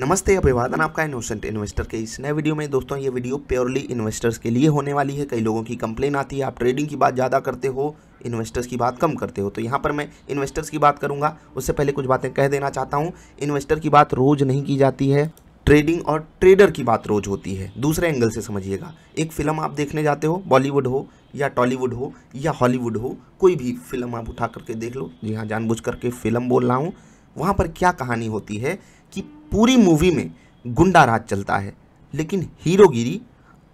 नमस्ते अभिवादन आपका इनोसेंट इन्वेस्टर के इस नए वीडियो में दोस्तों ये वीडियो प्योरली इन्वेस्टर्स के लिए होने वाली है कई लोगों की कंप्लेन आती है आप ट्रेडिंग की बात ज़्यादा करते हो इन्वेस्टर्स की बात कम करते हो तो यहाँ पर मैं इन्वेस्टर्स की बात करूँगा उससे पहले कुछ बातें कह देना चाहता हूँ इन्वेस्टर की बात रोज़ नहीं की जाती है ट्रेडिंग और ट्रेडर की बात रोज होती है दूसरे एंगल से समझिएगा एक फिल्म आप देखने जाते हो बॉलीवुड हो या टॉलीवुड हो या हॉलीवुड हो कोई भी फिल्म आप उठा करके देख लो जी हाँ जानबूझ करके फिल्म बोल रहा हूँ वहाँ पर क्या कहानी होती है कि पूरी मूवी में गुंडा राज चलता है लेकिन हीरोगिरी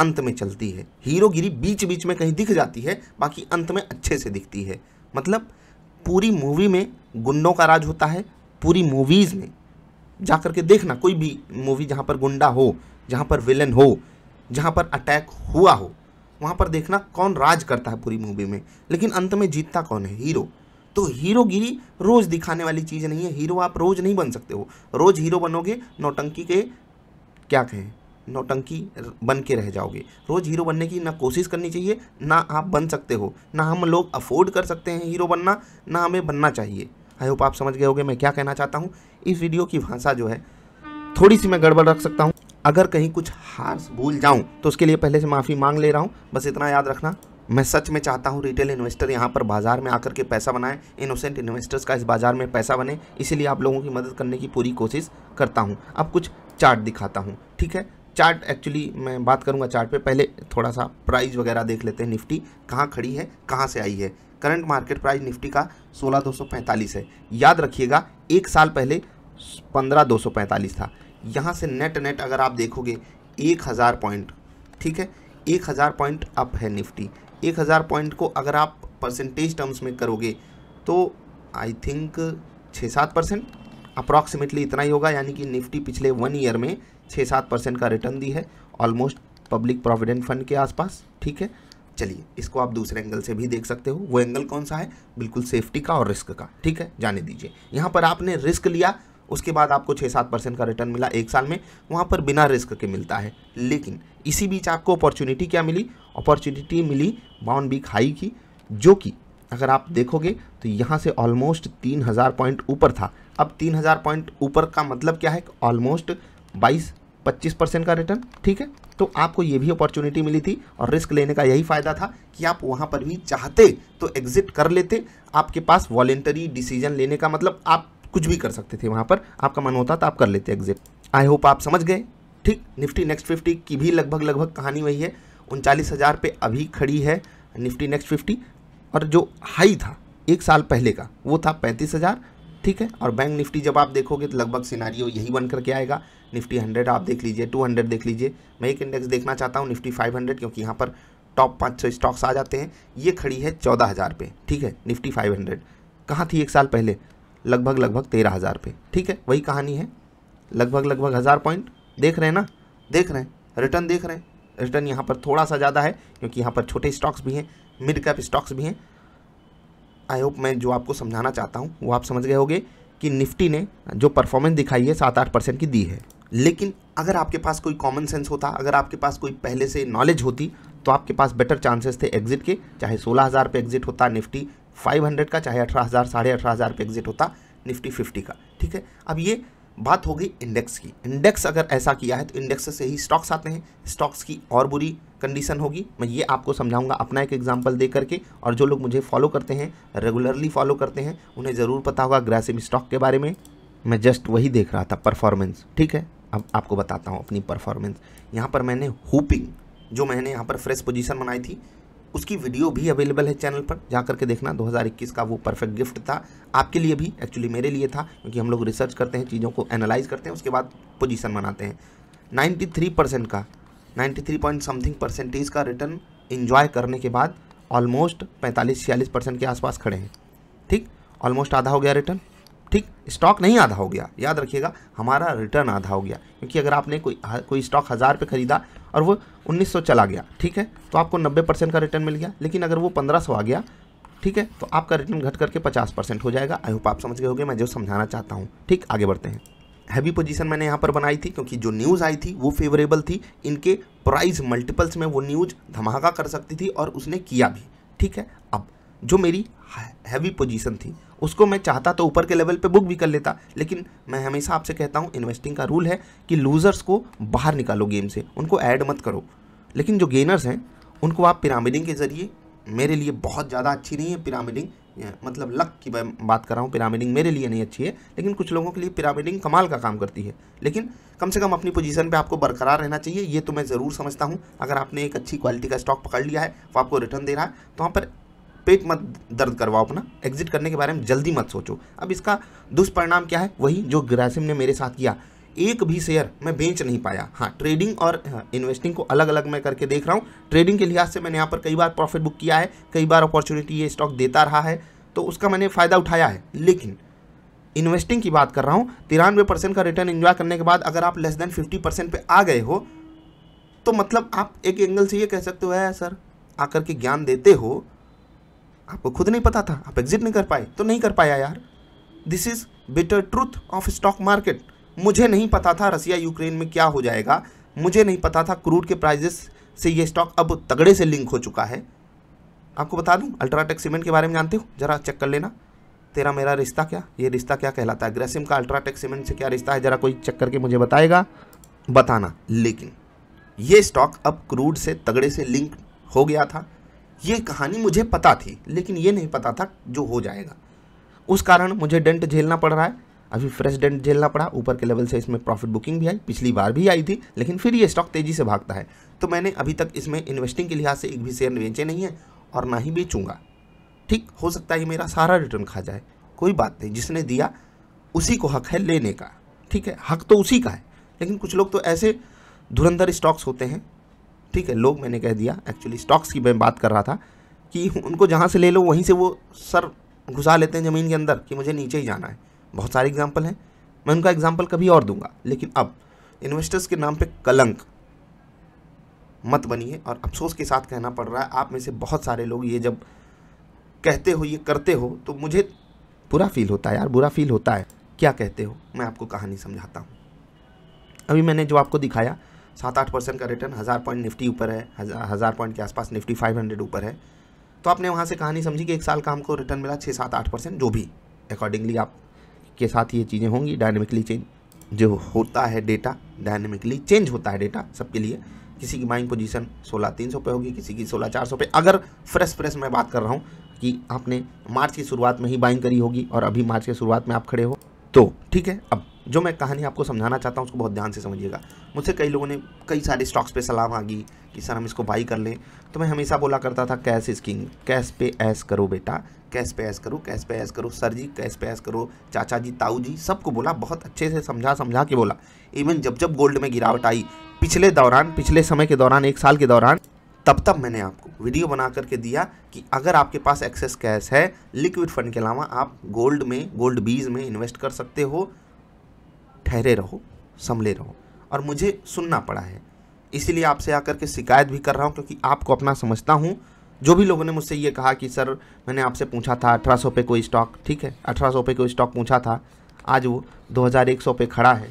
अंत में चलती है हीरोगिरी बीच बीच में कहीं दिख जाती है बाकी अंत में अच्छे से दिखती है मतलब पूरी मूवी में गुंडों का राज होता है पूरी मूवीज़ में जा कर के देखना कोई भी मूवी जहाँ पर गुंडा हो जहाँ पर विलन हो जहाँ पर अटैक हुआ हो वहाँ पर देखना कौन राज करता है पूरी मूवी में लेकिन अंत में जीतता कौन है हीरो तो हीरोगिरी रोज़ दिखाने वाली चीज़ नहीं है हीरो आप रोज़ नहीं बन सकते हो रोज़ हीरो बनोगे नौटंकी के क्या कहें नौटंकी बन के रह जाओगे रोज़ हीरो बनने की ना कोशिश करनी चाहिए ना आप बन सकते हो ना हम लोग अफोर्ड कर सकते हैं हीरो बनना ना हमें बनना चाहिए आई होप आप समझ गए होगे मैं क्या कहना चाहता हूँ इस वीडियो की भाषा जो है थोड़ी सी मैं गड़बड़ रख सकता हूँ अगर कहीं कुछ हार्स भूल जाऊँ तो उसके लिए पहले से माफ़ी मांग ले रहा हूँ बस इतना याद रखना मैं सच में चाहता हूँ रिटेल इन्वेस्टर यहाँ पर बाजार में आकर के पैसा बनाए इनोसेंट इन्वेस्टर्स का इस बाज़ार में पैसा बने इसीलिए आप लोगों की मदद करने की पूरी कोशिश करता हूँ अब कुछ चार्ट दिखाता हूँ ठीक है चार्ट एक्चुअली मैं बात करूँगा चार्ट पे पहले थोड़ा सा प्राइस वगैरह देख लेते हैं निफ्टी कहाँ खड़ी है कहाँ से आई है करंट मार्केट प्राइस निफ्टी का सोलह दो सौ पैंतालीस है याद रखिएगा एक साल पहले पंद्रह दो सौ पैंतालीस था यहाँ से नेट नेट अगर आप देखोगे एक हज़ार पॉइंट ठीक है एक हज़ार पॉइंट अप है निफ्टी एक हज़ार पॉइंट को अगर आप परसेंटेज टर्म्स में करोगे तो आई थिंक छः सात परसेंट अप्रॉक्सीमेटली इतना ही होगा यानी कि निफ्टी पिछले वन ईयर में छः सात परसेंट का रिटर्न दी है ऑलमोस्ट पब्लिक प्रोविडेंट फंड के आसपास ठीक है चलिए इसको आप दूसरे एंगल से भी देख सकते हो वो एंगल कौन सा है बिल्कुल सेफ्टी का और रिस्क का ठीक है जाने दीजिए यहाँ पर आपने रिस्क लिया उसके बाद आपको छः सात परसेंट का रिटर्न मिला एक साल में वहाँ पर बिना रिस्क के मिलता है लेकिन इसी बीच आपको अपॉर्चुनिटी क्या मिली अपॉर्चुनिटी मिली बाउंड बीक हाई की जो कि अगर आप देखोगे तो यहाँ से ऑलमोस्ट तीन हज़ार पॉइंट ऊपर था अब तीन हज़ार पॉइंट ऊपर का मतलब क्या है ऑलमोस्ट बाईस पच्चीस परसेंट का रिटर्न ठीक है तो आपको ये भी अपॉर्चुनिटी मिली थी और रिस्क लेने का यही फ़ायदा था कि आप वहाँ पर भी चाहते तो एग्जिट कर लेते आपके पास वॉलेंटरी डिसीजन लेने का मतलब आप कुछ भी कर सकते थे वहाँ पर आपका मन होता तो आप कर लेते एग्जिट आई होप आप समझ गए ठीक निफ्टी नेक्स्ट फिफ्टी की भी लगभग लगभग कहानी वही है उनचालीस हज़ार पे अभी खड़ी है निफ्टी नेक्स्ट फिफ्टी और जो हाई था एक साल पहले का वो था पैंतीस हज़ार ठीक है और बैंक निफ्टी जब आप देखोगे तो लगभग सिनारियो यही बन करके आएगा निफ्टी हंड्रेड आप देख लीजिए टू हंड्रेड देख लीजिए मैं एक इंडेक्स देखना चाहता हूँ निफ्टी फाइव हंड्रेड क्योंकि यहाँ पर टॉप पाँच सौ स्टॉक्स आ जाते हैं ये खड़ी है चौदह हज़ार पे ठीक है निफ्टी फाइव हंड्रेड कहाँ थी एक साल पहले लगभग लगभग तेरह हज़ार पे ठीक है वही कहानी है लगभग लगभग हज़ार पॉइंट देख रहे हैं ना देख रहे हैं रिटर्न देख रहे हैं रिटर्न यहाँ पर थोड़ा सा ज़्यादा है क्योंकि यहाँ पर छोटे स्टॉक्स भी हैं मिड कैप स्टॉक्स भी हैं आई होप मैं जो आपको समझाना चाहता हूँ वो आप समझ गए होंगे कि निफ्टी ने जो परफॉर्मेंस दिखाई है सात आठ परसेंट की दी है लेकिन अगर आपके पास कोई कॉमन सेंस होता अगर आपके पास कोई पहले से नॉलेज होती तो आपके पास बेटर चांसेस थे एग्जिट के चाहे सोलह हज़ार पे एग्जिट होता निफ्टी 500 का चाहे अठारह हज़ार साढ़े अठारह हज़ार पे एग्जिट होता निफ्टी 50 का ठीक है अब ये बात हो गई इंडेक्स की इंडेक्स अगर ऐसा किया है तो इंडेक्स से ही स्टॉक्स आते हैं स्टॉक्स की और बुरी कंडीशन होगी मैं ये आपको समझाऊंगा अपना एक एग्जांपल दे करके और जो लोग मुझे फॉलो करते हैं रेगुलरली फॉलो करते हैं उन्हें ज़रूर पता होगा ग्रासिम स्टॉक के बारे में मैं जस्ट वही देख रहा था परफॉर्मेंस ठीक है अब आपको बताता हूँ अपनी परफॉर्मेंस यहाँ पर मैंने हुपिंग जो मैंने यहाँ पर फ्रेश पोजिशन बनाई थी उसकी वीडियो भी अवेलेबल है चैनल पर जा करके देखना 2021 का वो परफेक्ट गिफ्ट था आपके लिए भी एक्चुअली मेरे लिए था क्योंकि हम लोग रिसर्च करते हैं चीज़ों को एनालाइज करते हैं उसके बाद पोजीशन बनाते हैं 93 परसेंट का 93 पॉइंट समथिंग परसेंटेज का रिटर्न इन्जॉय करने के बाद ऑलमोस्ट पैंतालीस छियालीस परसेंट के आसपास खड़े हैं ठीक ऑलमोस्ट आधा हो गया रिटर्न ठीक स्टॉक नहीं आधा हो गया याद रखिएगा हमारा रिटर्न आधा हो गया क्योंकि अगर आपने कोई कोई स्टॉक हज़ार पे खरीदा और वो 1900 चला गया ठीक है तो आपको 90 परसेंट का रिटर्न मिल गया लेकिन अगर वो 1500 आ गया ठीक है तो आपका रिटर्न घट करके 50 परसेंट हो जाएगा आई होप आप समझ गए होगे मैं जो समझाना चाहता हूँ ठीक आगे बढ़ते हैं हैवी पोजीशन मैंने यहाँ पर बनाई थी क्योंकि जो न्यूज़ आई थी वो फेवरेबल थी इनके प्राइस मल्टीपल्स में वो न्यूज़ धमाका कर सकती थी और उसने किया भी ठीक है अब जो मेरी हैवी पोजीशन थी उसको मैं चाहता तो ऊपर के लेवल पे बुक भी कर लेता लेकिन मैं हमेशा आपसे कहता हूँ इन्वेस्टिंग का रूल है कि लूज़र्स को बाहर निकालो गेम से उनको ऐड मत करो लेकिन जो गेनर्स हैं उनको आप पिरामिडिंग के ज़रिए मेरे लिए बहुत ज़्यादा अच्छी नहीं है पिरामिडिंग मतलब लक की बात कर रहा हूँ पिरामिडिंग मेरे लिए नहीं अच्छी है लेकिन कुछ लोगों के लिए पिरामिडिंग कमाल का काम करती है लेकिन कम से कम अपनी पोजीशन पे आपको बरकरार रहना चाहिए ये तो मैं ज़रूर समझता हूँ अगर आपने एक अच्छी क्वालिटी का स्टॉक पकड़ लिया है वो आपको रिटर्न दे रहा है तो वहाँ पर पेट मत दर्द करवाओ अपना एग्जिट करने के बारे में जल्दी मत सोचो अब इसका दुष्परिणाम क्या है वही जो ग्रासिम ने मेरे साथ किया एक भी शेयर मैं बेच नहीं पाया हाँ ट्रेडिंग और इन्वेस्टिंग हाँ, को अलग अलग मैं करके देख रहा हूँ ट्रेडिंग के लिहाज से मैंने यहाँ पर कई बार प्रॉफिट बुक किया है कई बार अपॉर्चुनिटी ये स्टॉक देता रहा है तो उसका मैंने फ़ायदा उठाया है लेकिन इन्वेस्टिंग की बात कर रहा हूँ तिरानवे परसेंट का रिटर्न इन्जॉय करने के बाद अगर आप लेस देन फिफ्टी परसेंट पर आ गए हो तो मतलब आप एक एंगल से ये कह सकते हो है सर आकर के ज्ञान देते हो आपको खुद नहीं पता था आप एग्जिट नहीं कर पाए तो नहीं कर पाया यार this is bitter truth of stock market मुझे नहीं पता था रसिया यूक्रेन में क्या हो जाएगा मुझे नहीं पता था क्रूड के प्राइजेस से ये स्टॉक अब तगड़े से लिंक हो चुका है आपको बता दूं अल्ट्राटेक सीमेंट के बारे में जानते हो जरा चेक कर लेना तेरा मेरा रिश्ता क्या ये रिश्ता क्या कहलाता है ग्रेसिम का अल्ट्राटेक सीमेंट से क्या रिश्ता है जरा कोई चेक करके मुझे बताएगा बताना लेकिन ये स्टॉक अब क्रूड से तगड़े से लिंक हो गया था ये कहानी मुझे पता थी लेकिन ये नहीं पता था जो हो जाएगा उस कारण मुझे डेंट झेलना पड़ रहा है अभी फ्रेश डेंट झेलना पड़ा ऊपर के लेवल से इसमें प्रॉफिट बुकिंग भी आई पिछली बार भी आई थी लेकिन फिर ये स्टॉक तेज़ी से भागता है तो मैंने अभी तक इसमें इन्वेस्टिंग के लिहाज से एक भी शेयर बेचे नहीं है और ना ही बेचूंगा ठीक हो सकता है मेरा सारा रिटर्न खा जाए कोई बात नहीं जिसने दिया उसी को हक है लेने का ठीक है हक तो उसी का है लेकिन कुछ लोग तो ऐसे धुरंधर स्टॉक्स होते हैं ठीक है लोग मैंने कह दिया एक्चुअली स्टॉक्स की मैं बात कर रहा था कि उनको जहाँ से ले लो वहीं से वो सर घुसा लेते हैं ज़मीन के अंदर कि मुझे नीचे ही जाना है बहुत सारे एग्जाम्पल हैं मैं उनका एग्जाम्पल कभी और दूंगा लेकिन अब इन्वेस्टर्स के नाम पे कलंक मत बनिए और अफसोस के साथ कहना पड़ रहा है आप में से बहुत सारे लोग ये जब कहते हो ये करते हो तो मुझे बुरा फील होता है यार बुरा फील होता है क्या कहते हो मैं आपको कहानी समझाता हूँ अभी मैंने जो आपको दिखाया सात आठ परसेंट का रिटर्न हज़ार पॉइंट निफ्टी ऊपर है हज़ार पॉइंट के आसपास निफ्टी फाइव हंड्रेड ऊपर है तो आपने वहाँ से कहानी समझी कि एक साल का हमको रिटर्न मिला छः सात आठ परसेंट जो भी अकॉर्डिंगली आप के साथ ये चीज़ें होंगी डायनेमिकली चेंज जो होता है डेटा डायनेमिकली चेंज होता है डेटा सबके लिए किसी की बाइंग पोजीशन सोलह तीन सौ पे होगी किसी की सोलह चार सौ पे अगर फ्रेश फ्रेश मैं बात कर रहा हूँ कि आपने मार्च की शुरुआत में ही बाइंग करी होगी और अभी मार्च की शुरुआत में आप खड़े हो तो ठीक है अब जो मैं कहानी आपको समझाना चाहता हूँ उसको बहुत ध्यान से समझिएगा मुझसे कई लोगों ने कई सारे स्टॉक्स पे सलाह मांगी कि सर हम इसको बाई कर लें तो मैं हमेशा बोला करता था कैश स्कीम कैश पे ऐस करो बेटा कैश पे ऐस करो कैश पे ऐस करो सर जी कैश पे ऐस करो चाचा जी ताऊ जी सबको बोला बहुत अच्छे से समझा समझा के बोला इवन जब जब गोल्ड में गिरावट आई पिछले दौरान पिछले समय के दौरान एक साल के दौरान तब तब मैंने आपको वीडियो बना करके दिया कि अगर आपके पास एक्सेस कैश है लिक्विड फंड के अलावा आप गोल्ड में गोल्ड बीज में इन्वेस्ट कर सकते हो ठहरे रहो संभले रहो और मुझे सुनना पड़ा है इसीलिए आपसे आकर के शिकायत भी कर रहा हूँ क्योंकि आपको अपना समझता हूँ जो भी लोगों ने मुझसे ये कहा कि सर मैंने आपसे पूछा था अठारह सौ पे कोई स्टॉक ठीक है अठारह सौ पे कोई स्टॉक पूछा था आज वो दो हज़ार एक सौ पे खड़ा है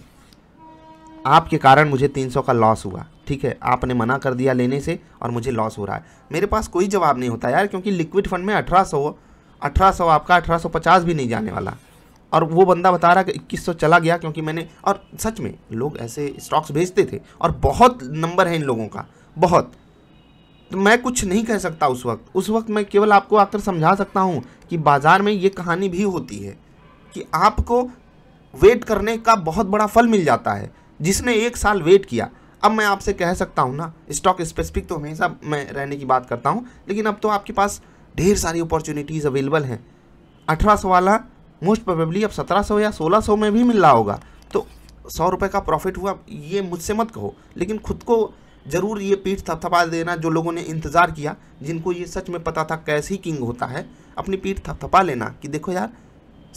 आपके कारण मुझे तीन सौ का लॉस हुआ ठीक है आपने मना कर दिया लेने से और मुझे लॉस हो रहा है मेरे पास कोई जवाब नहीं होता यार क्योंकि लिक्विड फंड में अठारह सौ अठारह सौ आपका अठारह सौ पचास भी नहीं जाने वाला और वो बंदा बता रहा कि इक्कीस चला गया क्योंकि मैंने और सच में लोग ऐसे स्टॉक्स भेजते थे और बहुत नंबर है इन लोगों का बहुत तो मैं कुछ नहीं कह सकता उस वक्त उस वक्त मैं केवल आपको आकर समझा सकता हूँ कि बाज़ार में ये कहानी भी होती है कि आपको वेट करने का बहुत बड़ा फल मिल जाता है जिसने एक साल वेट किया अब मैं आपसे कह सकता हूँ ना स्टॉक स्पेसिफिक तो हमेशा मैं रहने की बात करता हूँ लेकिन अब तो आपके पास ढेर सारी अपॉर्चुनिटीज़ अवेलेबल हैं अठारह वाला मोस्ट प्रोबेबली अब सत्रह सौ या सोलह सौ में भी मिल रहा होगा तो सौ रुपये का प्रॉफिट हुआ ये मुझसे मत कहो लेकिन खुद को ज़रूर ये पीठ थपथपा देना जो लोगों ने इंतज़ार किया जिनको ये सच में पता था कैसे ही किंग होता है अपनी पीठ थपथपा लेना कि देखो यार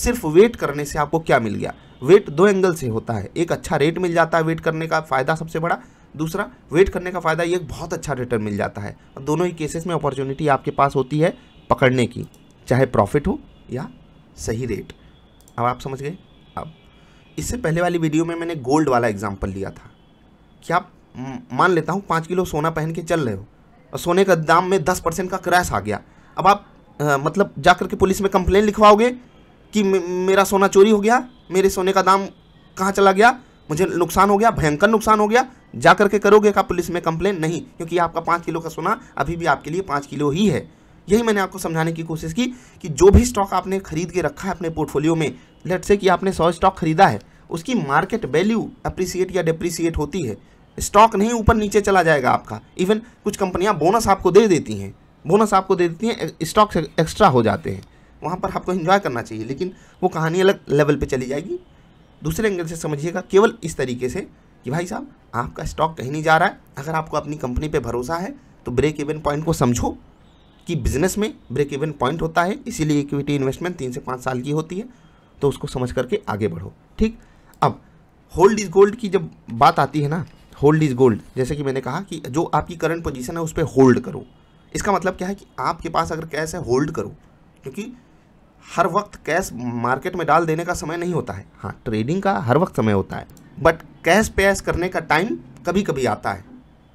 सिर्फ वेट करने से आपको क्या मिल गया वेट दो एंगल से होता है एक अच्छा रेट मिल जाता है वेट करने का फ़ायदा सबसे बड़ा दूसरा वेट करने का फ़ायदा ये बहुत अच्छा रिटर्न मिल जाता है और दोनों ही केसेस में अपॉर्चुनिटी आपके पास होती है पकड़ने की चाहे प्रॉफिट हो या सही रेट अब आप समझ गए अब इससे पहले वाली वीडियो में मैंने गोल्ड वाला एग्जाम्पल लिया था कि आप मान लेता हूँ पाँच किलो सोना पहन के चल रहे हो और सोने का दाम में दस परसेंट का क्रैश आ गया अब आप आ, मतलब जा करके पुलिस में कंप्लेन लिखवाओगे कि मेरा सोना चोरी हो गया मेरे सोने का दाम कहाँ चला गया मुझे नुकसान हो गया भयंकर नुकसान हो गया जा करके करोगे का पुलिस में कंप्लेन नहीं क्योंकि आपका पाँच किलो का सोना अभी भी आपके लिए पाँच किलो ही है यही मैंने आपको समझाने की कोशिश की कि जो भी स्टॉक आपने खरीद के रखा है अपने पोर्टफोलियो में लेट से कि आपने सौ स्टॉक खरीदा है उसकी मार्केट वैल्यू अप्रिसिएट या डिप्रिसिएट होती है स्टॉक नहीं ऊपर नीचे चला जाएगा आपका इवन कुछ कंपनियां बोनस आपको दे देती हैं बोनस आपको दे देती हैं स्टॉक एक्स्ट्रा हो जाते हैं वहाँ पर आपको इन्जॉय करना चाहिए लेकिन वो कहानी अलग लेवल पर चली जाएगी दूसरे एंगल से समझिएगा केवल इस तरीके से कि भाई साहब आपका स्टॉक कहीं नहीं जा रहा है अगर आपको अपनी कंपनी पे भरोसा है तो ब्रेक इवन पॉइंट को समझो कि बिजनेस में ब्रेक इवन पॉइंट होता है इसीलिए इक्विटी इन्वेस्टमेंट तीन से पाँच साल की होती है तो उसको समझ करके आगे बढ़ो ठीक अब होल्ड इज गोल्ड की जब बात आती है ना होल्ड इज गोल्ड जैसे कि मैंने कहा कि जो आपकी करंट पोजीशन है उस पर होल्ड करो इसका मतलब क्या है कि आपके पास अगर कैश है होल्ड करो क्योंकि हर वक्त कैश मार्केट में डाल देने का समय नहीं होता है हाँ ट्रेडिंग का हर वक्त समय होता है बट कैश पैस करने का टाइम कभी कभी आता है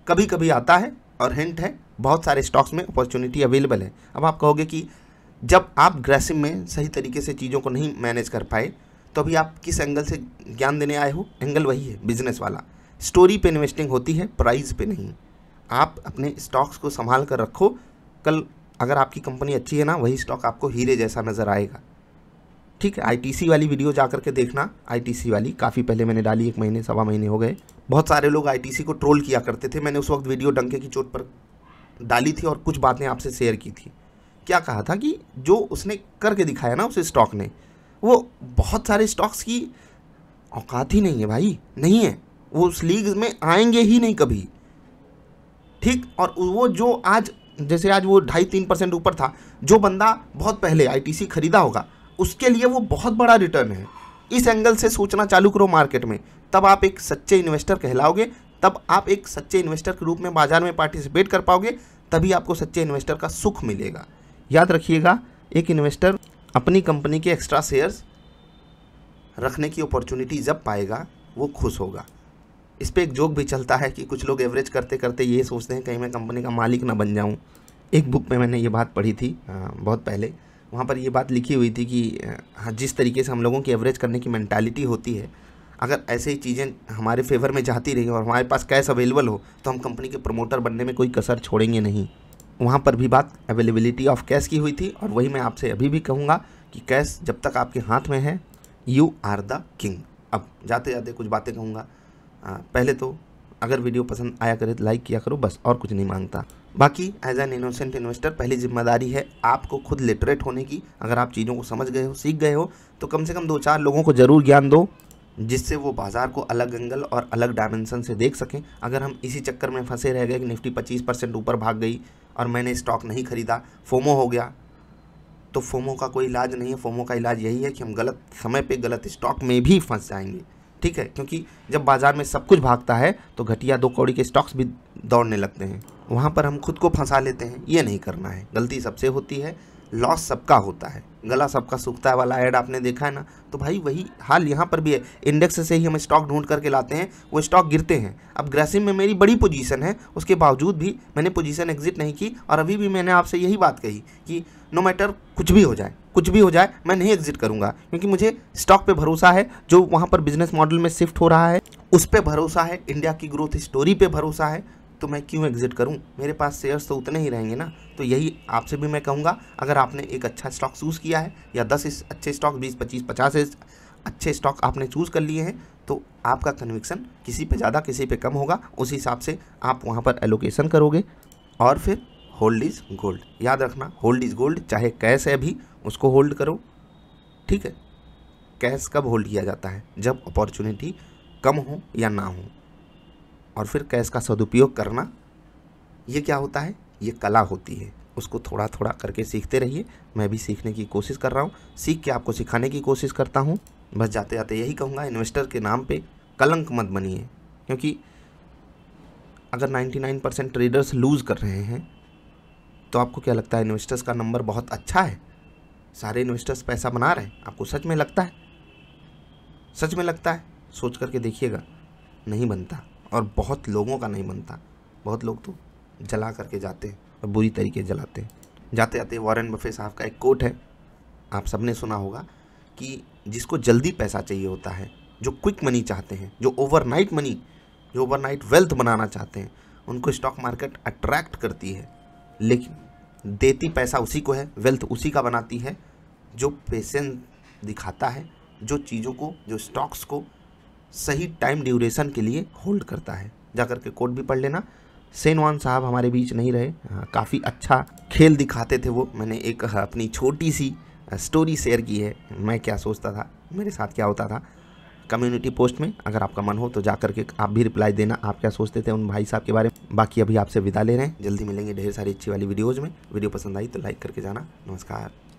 कभी कभी आता है और हिंट है बहुत सारे स्टॉक्स में अपॉर्चुनिटी अवेलेबल है अब आप कहोगे कि जब आप ग्रेसिव में सही तरीके से चीज़ों को नहीं मैनेज कर पाए तो अभी आप किस एंगल से ज्ञान देने आए हो एंगल वही है बिजनेस वाला स्टोरी पे इन्वेस्टिंग होती है प्राइस पे नहीं आप अपने स्टॉक्स को संभाल कर रखो कल अगर आपकी कंपनी अच्छी है ना वही स्टॉक आपको हीरे जैसा नज़र आएगा ठीक है आई वाली वीडियो जा करके देखना आई वाली काफ़ी पहले मैंने डाली एक महीने सवा महीने हो गए बहुत सारे लोग आई को ट्रोल किया करते थे मैंने उस वक्त वीडियो डंके की चोट पर डाली थी और कुछ बातें आपसे शेयर की थी क्या कहा था कि जो उसने करके दिखाया ना उस स्टॉक ने वो बहुत सारे स्टॉक्स की औकात ही नहीं है भाई नहीं है वो उस लीग में आएंगे ही नहीं कभी ठीक और वो जो आज जैसे आज वो ढाई तीन परसेंट ऊपर था जो बंदा बहुत पहले आईटीसी खरीदा होगा उसके लिए वो बहुत बड़ा रिटर्न है इस एंगल से सोचना चालू करो मार्केट में तब आप एक सच्चे इन्वेस्टर कहलाओगे तब आप एक सच्चे इन्वेस्टर के रूप में बाजार में पार्टिसिपेट कर पाओगे तभी आपको सच्चे इन्वेस्टर का सुख मिलेगा याद रखिएगा एक इन्वेस्टर अपनी कंपनी के एक्स्ट्रा शेयर्स रखने की अपॉर्चुनिटी जब पाएगा वो खुश होगा इस पर एक जोक भी चलता है कि कुछ लोग एवरेज करते करते ये सोचते हैं कहीं मैं कंपनी का मालिक ना बन जाऊँ एक बुक में मैंने ये बात पढ़ी थी बहुत पहले वहाँ पर ये बात लिखी हुई थी कि हाँ जिस तरीके से हम लोगों की एवरेज करने की मैंटालिटी होती है अगर ऐसे ही चीज़ें हमारे फेवर में जाती रही और हमारे पास कैश अवेलेबल हो तो हम कंपनी के प्रमोटर बनने में कोई कसर छोड़ेंगे नहीं वहाँ पर भी बात अवेलेबिलिटी ऑफ कैश की हुई थी और वही मैं आपसे अभी भी कहूँगा कि कैश जब तक आपके हाथ में है यू आर द किंग अब जाते जाते कुछ बातें कहूँगा पहले तो अगर वीडियो पसंद आया करे तो लाइक किया करो बस और कुछ नहीं मांगता बाकी एज एन इनोसेंट इन्वेस्टर पहली जिम्मेदारी है आपको खुद लिटरेट होने की अगर आप चीज़ों को समझ गए हो सीख गए हो तो कम से कम दो चार लोगों को ज़रूर ज्ञान दो जिससे वो बाज़ार को अलग एंगल और अलग डायमेंशन से देख सकें अगर हम इसी चक्कर में फंसे रह गए कि निफ्टी 25 परसेंट ऊपर भाग गई और मैंने स्टॉक नहीं खरीदा फोमो हो गया तो फोमो का कोई इलाज नहीं है फोमो का इलाज यही है कि हम गलत समय पे गलत स्टॉक में भी फंस जाएंगे ठीक है क्योंकि जब बाज़ार में सब कुछ भागता है तो घटिया दो कौड़ी के स्टॉक्स भी दौड़ने लगते हैं वहाँ पर हम खुद को फंसा लेते हैं ये नहीं करना है गलती सबसे होती है लॉस सबका होता है गला सबका सूखता है वाला ऐड आपने देखा है ना तो भाई वही हाल यहाँ पर भी है इंडेक्स से ही हम स्टॉक ढूंढ करके लाते हैं वो स्टॉक गिरते हैं अब ग्रेसिम में मेरी बड़ी पोजीशन है उसके बावजूद भी मैंने पोजीशन एग्जिट नहीं की और अभी भी मैंने आपसे यही बात कही कि नो मैटर कुछ भी हो जाए कुछ भी हो जाए मैं नहीं एग्जिट करूँगा क्योंकि मुझे स्टॉक पे भरोसा है जो वहाँ पर बिजनेस मॉडल में शिफ्ट हो रहा है उस पर भरोसा है इंडिया की ग्रोथ स्टोरी पे भरोसा है तो मैं क्यों एग्जिट करूं मेरे पास शेयर्स तो उतने ही रहेंगे ना तो यही आपसे भी मैं कहूंगा अगर आपने एक अच्छा स्टॉक चूज़ किया है या दस अच्छे स्टॉक बीस पच्चीस पचास अच्छे स्टॉक आपने चूज़ कर लिए हैं तो आपका कन्विक्सन किसी पे ज़्यादा किसी पे कम होगा उस हिसाब से आप वहाँ पर एलोकेशन करोगे और फिर होल्ड इज़ गोल्ड याद रखना होल्ड इज़ गोल्ड चाहे कैश है भी उसको होल्ड करो ठीक है कैश कब होल्ड किया जाता है जब अपॉर्चुनिटी कम हो या ना हो और फिर कैश का सदुपयोग करना ये क्या होता है ये कला होती है उसको थोड़ा थोड़ा करके सीखते रहिए मैं भी सीखने की कोशिश कर रहा हूँ सीख के आपको सिखाने की कोशिश करता हूँ बस जाते जाते यही कहूँगा इन्वेस्टर के नाम पे कलंक मत बनिए क्योंकि अगर 99 परसेंट ट्रेडर्स लूज़ कर रहे हैं तो आपको क्या लगता है इन्वेस्टर्स का नंबर बहुत अच्छा है सारे इन्वेस्टर्स पैसा बना रहे हैं आपको सच में लगता है सच में लगता है सोच करके देखिएगा नहीं बनता और बहुत लोगों का नहीं बनता बहुत लोग तो जला करके जाते हैं और बुरी तरीके जलाते हैं जाते जाते वॉरेन बफे साहब का एक कोट है आप सबने सुना होगा कि जिसको जल्दी पैसा चाहिए होता है जो क्विक मनी चाहते हैं जो ओवरनाइट मनी जो ओवरनाइट वेल्थ बनाना चाहते हैं उनको स्टॉक मार्केट अट्रैक्ट करती है लेकिन देती पैसा उसी को है वेल्थ उसी का बनाती है जो पेशेंस दिखाता है जो चीज़ों को जो स्टॉक्स को सही टाइम ड्यूरेशन के लिए होल्ड करता है जा करके कोड भी पढ़ लेना सेनवान साहब हमारे बीच नहीं रहे हाँ, काफ़ी अच्छा खेल दिखाते थे वो मैंने एक हाँ, अपनी छोटी सी स्टोरी हाँ, शेयर की है मैं क्या सोचता था मेरे साथ क्या होता था कम्युनिटी पोस्ट में अगर आपका मन हो तो जा करके आप भी रिप्लाई देना आप क्या सोचते थे उन भाई साहब के बारे में बाकी अभी आपसे विदा ले रहे हैं जल्दी मिलेंगे ढेर सारी अच्छी वाली वीडियोज़ में वीडियो पसंद आई तो लाइक करके जाना नमस्कार